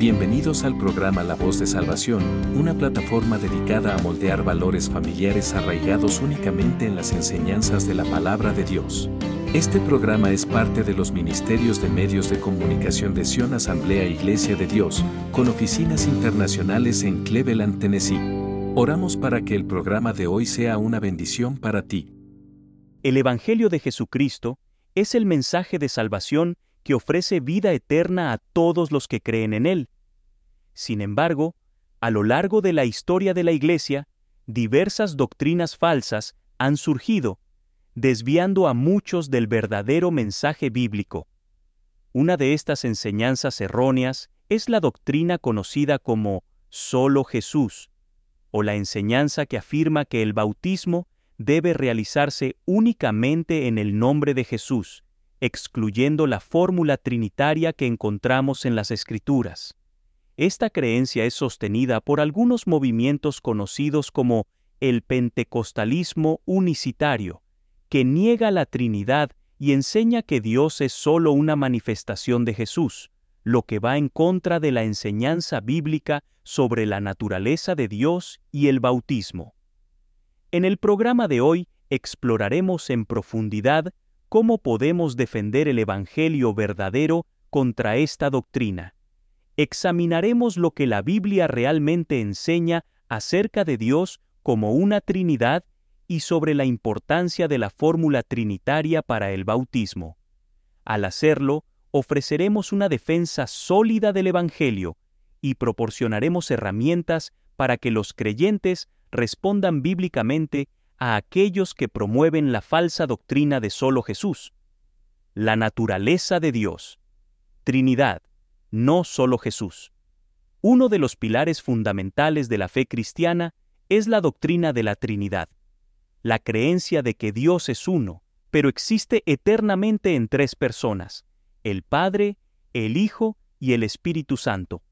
Bienvenidos al programa La Voz de Salvación, una plataforma dedicada a moldear valores familiares arraigados únicamente en las enseñanzas de la palabra de Dios. Este programa es parte de los Ministerios de Medios de Comunicación de Sion Asamblea Iglesia de Dios, con oficinas internacionales en Cleveland, Tennessee. Oramos para que el programa de hoy sea una bendición para ti. El Evangelio de Jesucristo es el mensaje de salvación que ofrece vida eterna a todos los que creen en Él. Sin embargo, a lo largo de la historia de la Iglesia, diversas doctrinas falsas han surgido, desviando a muchos del verdadero mensaje bíblico. Una de estas enseñanzas erróneas es la doctrina conocida como solo Jesús, o la enseñanza que afirma que el bautismo debe realizarse únicamente en el nombre de Jesús, excluyendo la fórmula trinitaria que encontramos en las Escrituras. Esta creencia es sostenida por algunos movimientos conocidos como el pentecostalismo unicitario, que niega la Trinidad y enseña que Dios es solo una manifestación de Jesús, lo que va en contra de la enseñanza bíblica sobre la naturaleza de Dios y el bautismo. En el programa de hoy exploraremos en profundidad cómo podemos defender el Evangelio verdadero contra esta doctrina examinaremos lo que la Biblia realmente enseña acerca de Dios como una Trinidad y sobre la importancia de la fórmula trinitaria para el bautismo. Al hacerlo, ofreceremos una defensa sólida del Evangelio y proporcionaremos herramientas para que los creyentes respondan bíblicamente a aquellos que promueven la falsa doctrina de solo Jesús. La naturaleza de Dios. Trinidad no solo Jesús. Uno de los pilares fundamentales de la fe cristiana es la doctrina de la Trinidad, la creencia de que Dios es uno, pero existe eternamente en tres personas, el Padre, el Hijo y el Espíritu Santo.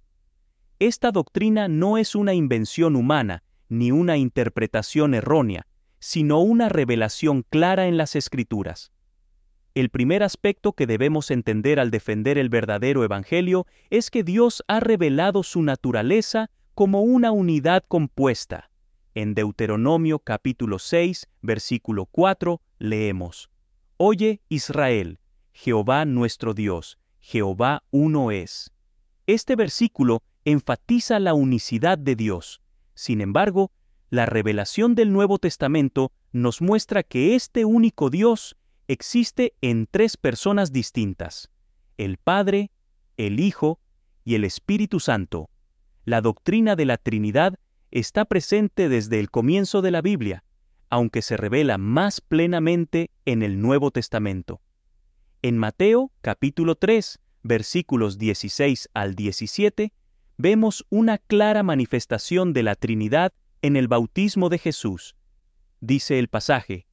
Esta doctrina no es una invención humana ni una interpretación errónea, sino una revelación clara en las Escrituras. El primer aspecto que debemos entender al defender el verdadero Evangelio es que Dios ha revelado su naturaleza como una unidad compuesta. En Deuteronomio capítulo 6, versículo 4, leemos, Oye, Israel, Jehová nuestro Dios, Jehová uno es. Este versículo enfatiza la unicidad de Dios. Sin embargo, la revelación del Nuevo Testamento nos muestra que este único Dios existe en tres personas distintas, el Padre, el Hijo y el Espíritu Santo. La doctrina de la Trinidad está presente desde el comienzo de la Biblia, aunque se revela más plenamente en el Nuevo Testamento. En Mateo capítulo 3, versículos 16 al 17, vemos una clara manifestación de la Trinidad en el bautismo de Jesús. Dice el pasaje,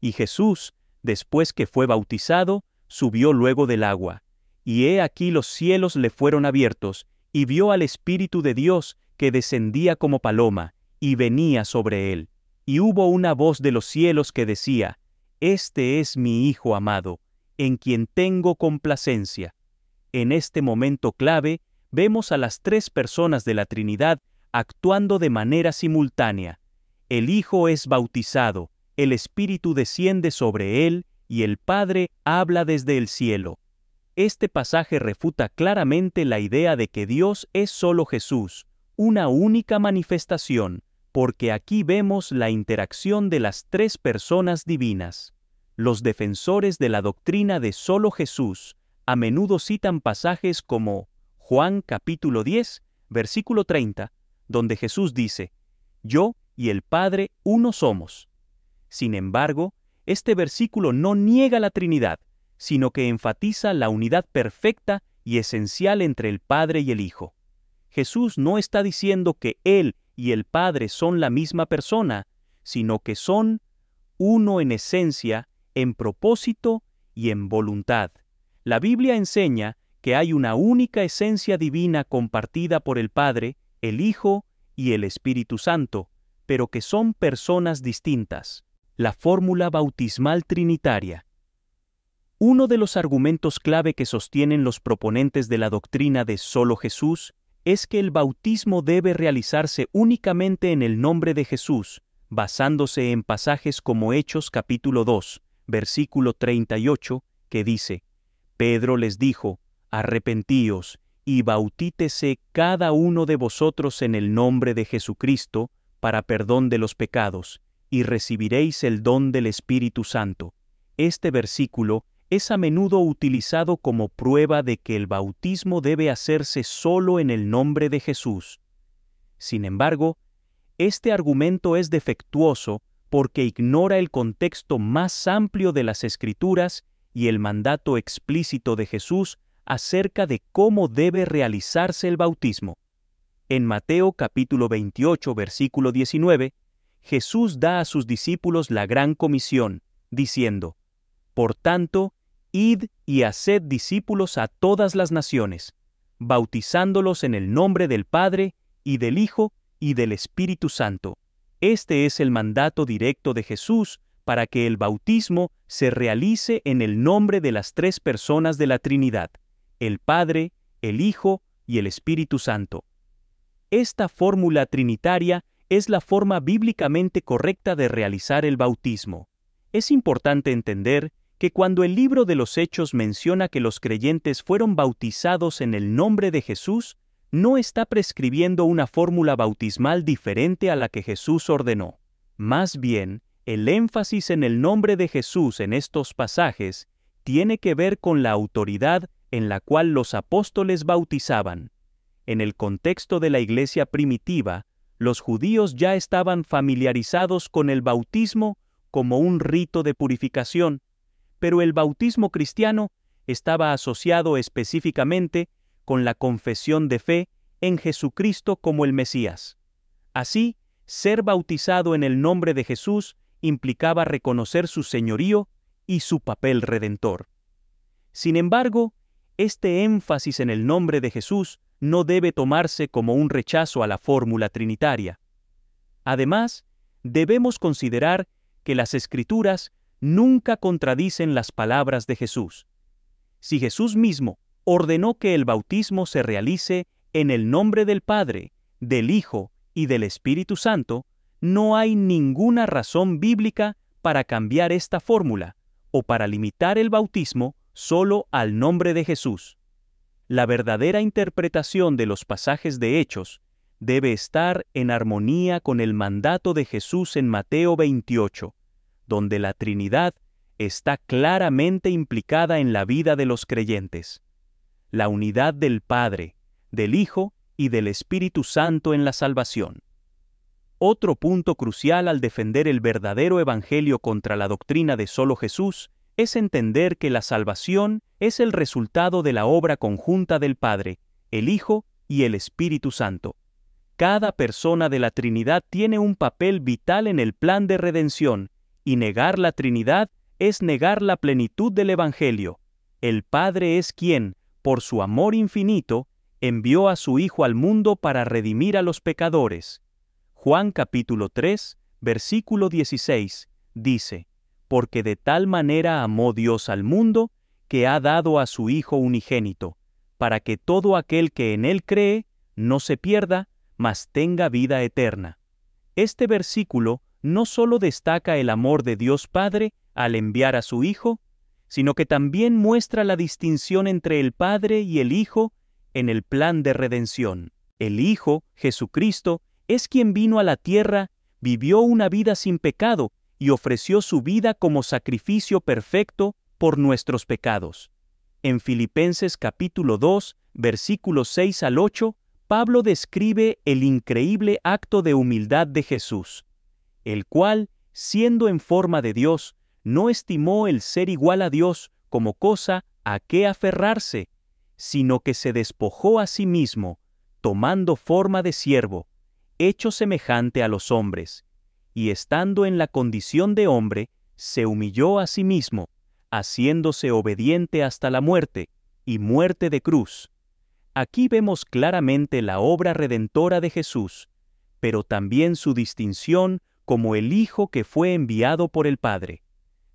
y Jesús, Después que fue bautizado, subió luego del agua. Y he aquí los cielos le fueron abiertos, y vio al Espíritu de Dios que descendía como paloma, y venía sobre él. Y hubo una voz de los cielos que decía, Este es mi Hijo amado, en quien tengo complacencia. En este momento clave, vemos a las tres personas de la Trinidad actuando de manera simultánea. El Hijo es bautizado, el Espíritu desciende sobre él y el Padre habla desde el cielo. Este pasaje refuta claramente la idea de que Dios es solo Jesús, una única manifestación, porque aquí vemos la interacción de las tres personas divinas. Los defensores de la doctrina de solo Jesús a menudo citan pasajes como Juan capítulo 10, versículo 30, donde Jesús dice, Yo y el Padre uno somos. Sin embargo, este versículo no niega la Trinidad, sino que enfatiza la unidad perfecta y esencial entre el Padre y el Hijo. Jesús no está diciendo que Él y el Padre son la misma persona, sino que son uno en esencia, en propósito y en voluntad. La Biblia enseña que hay una única esencia divina compartida por el Padre, el Hijo y el Espíritu Santo, pero que son personas distintas la fórmula bautismal trinitaria. Uno de los argumentos clave que sostienen los proponentes de la doctrina de solo Jesús es que el bautismo debe realizarse únicamente en el nombre de Jesús, basándose en pasajes como Hechos capítulo 2, versículo 38, que dice, Pedro les dijo, arrepentíos y bautítese cada uno de vosotros en el nombre de Jesucristo, para perdón de los pecados, y recibiréis el don del Espíritu Santo. Este versículo es a menudo utilizado como prueba de que el bautismo debe hacerse solo en el nombre de Jesús. Sin embargo, este argumento es defectuoso porque ignora el contexto más amplio de las Escrituras y el mandato explícito de Jesús acerca de cómo debe realizarse el bautismo. En Mateo capítulo 28 versículo 19, Jesús da a sus discípulos la gran comisión, diciendo, Por tanto, id y haced discípulos a todas las naciones, bautizándolos en el nombre del Padre, y del Hijo, y del Espíritu Santo. Este es el mandato directo de Jesús para que el bautismo se realice en el nombre de las tres personas de la Trinidad, el Padre, el Hijo y el Espíritu Santo. Esta fórmula trinitaria es la forma bíblicamente correcta de realizar el bautismo. Es importante entender que cuando el libro de los Hechos menciona que los creyentes fueron bautizados en el nombre de Jesús, no está prescribiendo una fórmula bautismal diferente a la que Jesús ordenó. Más bien, el énfasis en el nombre de Jesús en estos pasajes tiene que ver con la autoridad en la cual los apóstoles bautizaban. En el contexto de la iglesia primitiva, los judíos ya estaban familiarizados con el bautismo como un rito de purificación, pero el bautismo cristiano estaba asociado específicamente con la confesión de fe en Jesucristo como el Mesías. Así, ser bautizado en el nombre de Jesús implicaba reconocer su señorío y su papel redentor. Sin embargo, este énfasis en el nombre de Jesús no debe tomarse como un rechazo a la fórmula trinitaria. Además, debemos considerar que las escrituras nunca contradicen las palabras de Jesús. Si Jesús mismo ordenó que el bautismo se realice en el nombre del Padre, del Hijo y del Espíritu Santo, no hay ninguna razón bíblica para cambiar esta fórmula o para limitar el bautismo solo al nombre de Jesús. La verdadera interpretación de los pasajes de Hechos debe estar en armonía con el mandato de Jesús en Mateo 28, donde la Trinidad está claramente implicada en la vida de los creyentes. La unidad del Padre, del Hijo y del Espíritu Santo en la salvación. Otro punto crucial al defender el verdadero Evangelio contra la doctrina de solo Jesús es entender que la salvación es el resultado de la obra conjunta del Padre, el Hijo y el Espíritu Santo. Cada persona de la Trinidad tiene un papel vital en el plan de redención, y negar la Trinidad es negar la plenitud del Evangelio. El Padre es quien, por su amor infinito, envió a su Hijo al mundo para redimir a los pecadores. Juan capítulo 3, versículo 16, dice, porque de tal manera amó Dios al mundo, que ha dado a su Hijo unigénito, para que todo aquel que en Él cree, no se pierda, mas tenga vida eterna. Este versículo no solo destaca el amor de Dios Padre al enviar a su Hijo, sino que también muestra la distinción entre el Padre y el Hijo en el plan de redención. El Hijo, Jesucristo, es quien vino a la tierra, vivió una vida sin pecado y ofreció su vida como sacrificio perfecto por nuestros pecados. En Filipenses capítulo 2, versículos 6 al 8, Pablo describe el increíble acto de humildad de Jesús, el cual, siendo en forma de Dios, no estimó el ser igual a Dios como cosa a qué aferrarse, sino que se despojó a sí mismo, tomando forma de siervo, hecho semejante a los hombres y estando en la condición de hombre, se humilló a sí mismo, haciéndose obediente hasta la muerte, y muerte de cruz. Aquí vemos claramente la obra redentora de Jesús, pero también su distinción como el Hijo que fue enviado por el Padre.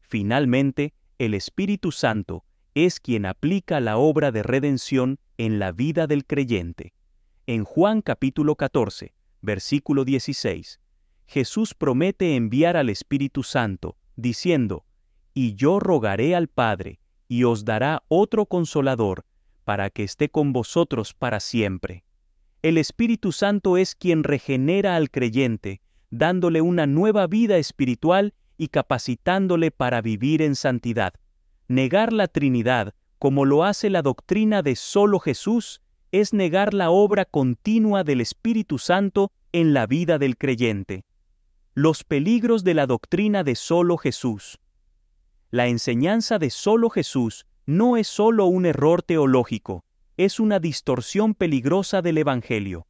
Finalmente, el Espíritu Santo es quien aplica la obra de redención en la vida del creyente. En Juan capítulo 14, versículo 16, Jesús promete enviar al Espíritu Santo, diciendo, Y yo rogaré al Padre, y os dará otro consolador, para que esté con vosotros para siempre. El Espíritu Santo es quien regenera al creyente, dándole una nueva vida espiritual y capacitándole para vivir en santidad. Negar la Trinidad, como lo hace la doctrina de solo Jesús, es negar la obra continua del Espíritu Santo en la vida del creyente. Los peligros de la doctrina de solo Jesús. La enseñanza de solo Jesús no es solo un error teológico, es una distorsión peligrosa del Evangelio.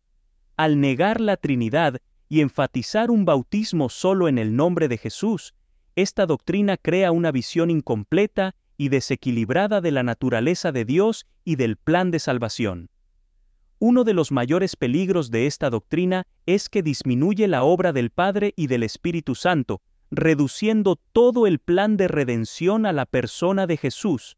Al negar la Trinidad y enfatizar un bautismo solo en el nombre de Jesús, esta doctrina crea una visión incompleta y desequilibrada de la naturaleza de Dios y del plan de salvación. Uno de los mayores peligros de esta doctrina es que disminuye la obra del Padre y del Espíritu Santo, reduciendo todo el plan de redención a la persona de Jesús.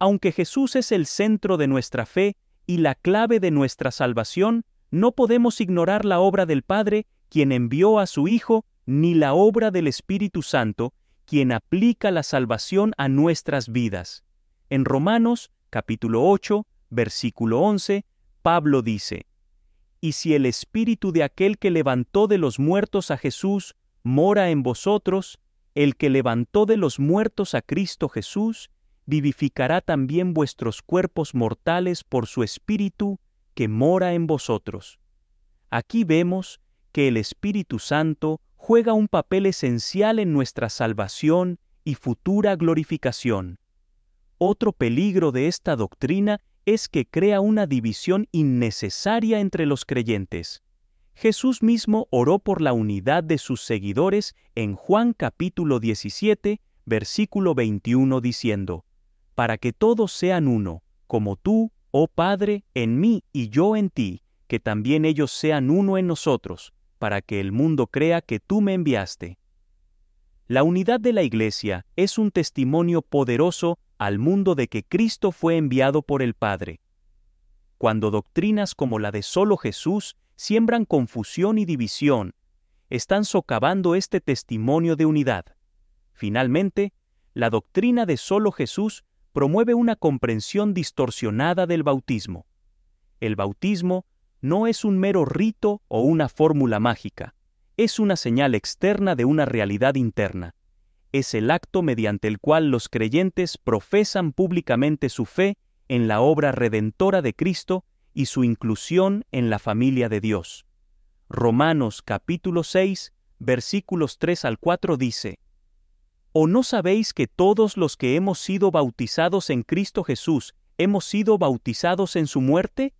Aunque Jesús es el centro de nuestra fe y la clave de nuestra salvación, no podemos ignorar la obra del Padre, quien envió a su Hijo, ni la obra del Espíritu Santo, quien aplica la salvación a nuestras vidas. En Romanos, capítulo 8, versículo 11, Pablo dice, Y si el espíritu de aquel que levantó de los muertos a Jesús mora en vosotros, el que levantó de los muertos a Cristo Jesús, vivificará también vuestros cuerpos mortales por su espíritu que mora en vosotros. Aquí vemos que el Espíritu Santo juega un papel esencial en nuestra salvación y futura glorificación. Otro peligro de esta doctrina es que crea una división innecesaria entre los creyentes. Jesús mismo oró por la unidad de sus seguidores en Juan capítulo 17, versículo 21 diciendo, Para que todos sean uno, como tú, oh Padre, en mí y yo en ti, que también ellos sean uno en nosotros, para que el mundo crea que tú me enviaste. La unidad de la Iglesia es un testimonio poderoso al mundo de que Cristo fue enviado por el Padre. Cuando doctrinas como la de solo Jesús siembran confusión y división, están socavando este testimonio de unidad. Finalmente, la doctrina de solo Jesús promueve una comprensión distorsionada del bautismo. El bautismo no es un mero rito o una fórmula mágica, es una señal externa de una realidad interna es el acto mediante el cual los creyentes profesan públicamente su fe en la obra redentora de Cristo y su inclusión en la familia de Dios. Romanos capítulo 6, versículos 3 al 4 dice, ¿O no sabéis que todos los que hemos sido bautizados en Cristo Jesús hemos sido bautizados en su muerte?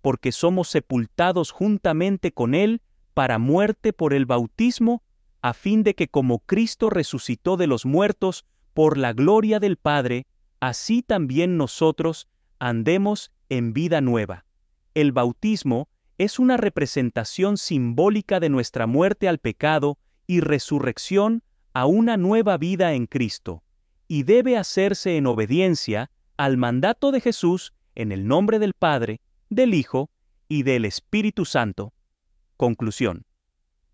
Porque somos sepultados juntamente con Él para muerte por el bautismo, a fin de que como Cristo resucitó de los muertos por la gloria del Padre, así también nosotros andemos en vida nueva. El bautismo es una representación simbólica de nuestra muerte al pecado y resurrección a una nueva vida en Cristo, y debe hacerse en obediencia al mandato de Jesús en el nombre del Padre, del Hijo y del Espíritu Santo. Conclusión.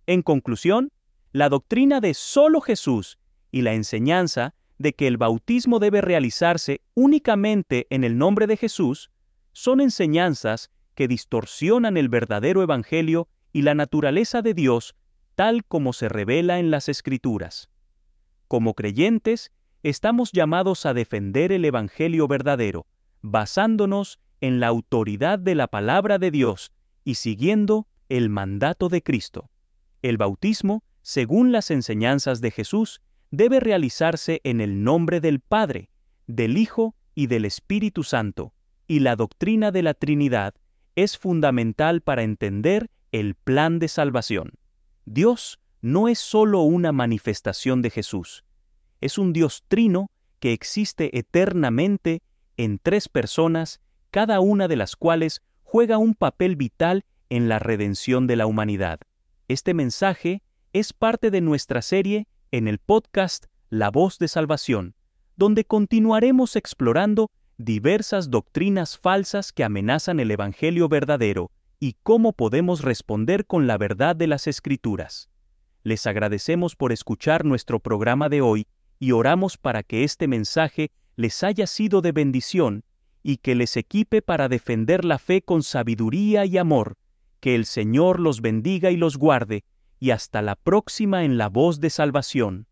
En conclusión, la doctrina de solo Jesús y la enseñanza de que el bautismo debe realizarse únicamente en el nombre de Jesús, son enseñanzas que distorsionan el verdadero Evangelio y la naturaleza de Dios tal como se revela en las Escrituras. Como creyentes, estamos llamados a defender el Evangelio verdadero, basándonos en la autoridad de la palabra de Dios y siguiendo el mandato de Cristo. El bautismo según las enseñanzas de Jesús, debe realizarse en el nombre del Padre, del Hijo y del Espíritu Santo, y la doctrina de la Trinidad es fundamental para entender el plan de salvación. Dios no es sólo una manifestación de Jesús, es un Dios trino que existe eternamente en tres personas, cada una de las cuales juega un papel vital en la redención de la humanidad. Este mensaje es parte de nuestra serie en el podcast La voz de salvación, donde continuaremos explorando diversas doctrinas falsas que amenazan el Evangelio verdadero y cómo podemos responder con la verdad de las Escrituras. Les agradecemos por escuchar nuestro programa de hoy y oramos para que este mensaje les haya sido de bendición y que les equipe para defender la fe con sabiduría y amor. Que el Señor los bendiga y los guarde y hasta la próxima en la voz de salvación.